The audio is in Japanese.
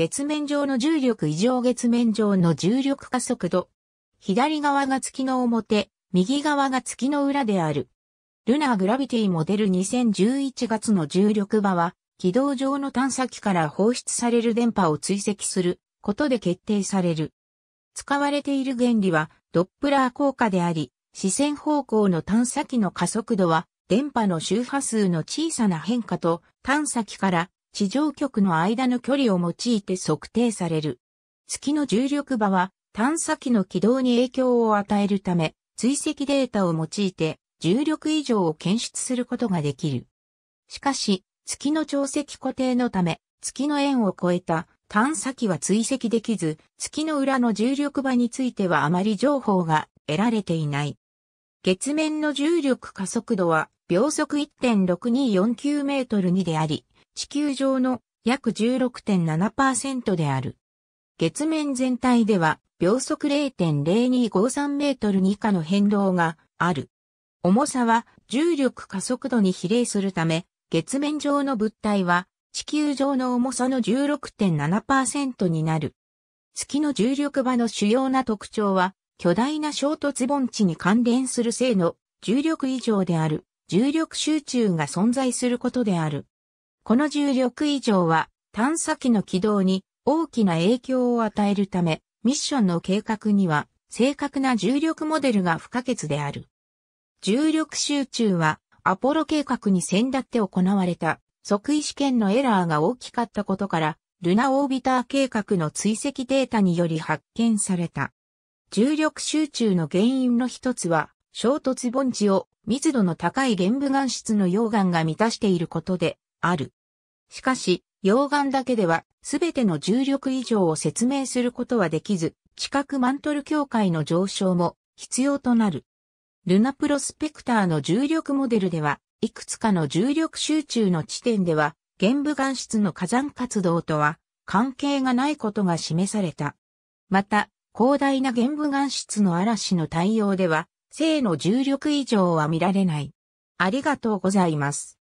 月面上の重力異常月面上の重力加速度。左側が月の表、右側が月の裏である。ルナーグラビティモデル2011月の重力場は、軌道上の探査機から放出される電波を追跡することで決定される。使われている原理は、ドップラー効果であり、視線方向の探査機の加速度は、電波の周波数の小さな変化と探査機から地上極の間の距離を用いて測定される。月の重力場は探査機の軌道に影響を与えるため、追跡データを用いて重力以上を検出することができる。しかし、月の潮積固定のため、月の円を超えた探査機は追跡できず、月の裏の重力場についてはあまり情報が得られていない。月面の重力加速度は秒速1.6249メートルにであり、地球上の約16.7%である。月面全体では秒速0.0253メートル以下の変動がある。重さは重力加速度に比例するため、月面上の物体は地球上の重さの16.7%になる。月の重力場の主要な特徴は、巨大な衝突盆地に関連する性の重力以上である重力集中が存在することである。この重力以上は探査機の軌道に大きな影響を与えるため、ミッションの計画には正確な重力モデルが不可欠である。重力集中はアポロ計画に先立って行われた即位試験のエラーが大きかったことから、ルナオービター計画の追跡データにより発見された。重力集中の原因の一つは、衝突盆地を密度の高い玄武岩質の溶岩が満たしていることである。しかし、溶岩だけでは、すべての重力以上を説明することはできず、地殻マントル境界の上昇も必要となる。ルナプロスペクターの重力モデルでは、いくつかの重力集中の地点では、玄武岩質の火山活動とは関係がないことが示された。また、広大な玄武岩質の嵐の対応では、正の重力以上は見られない。ありがとうございます。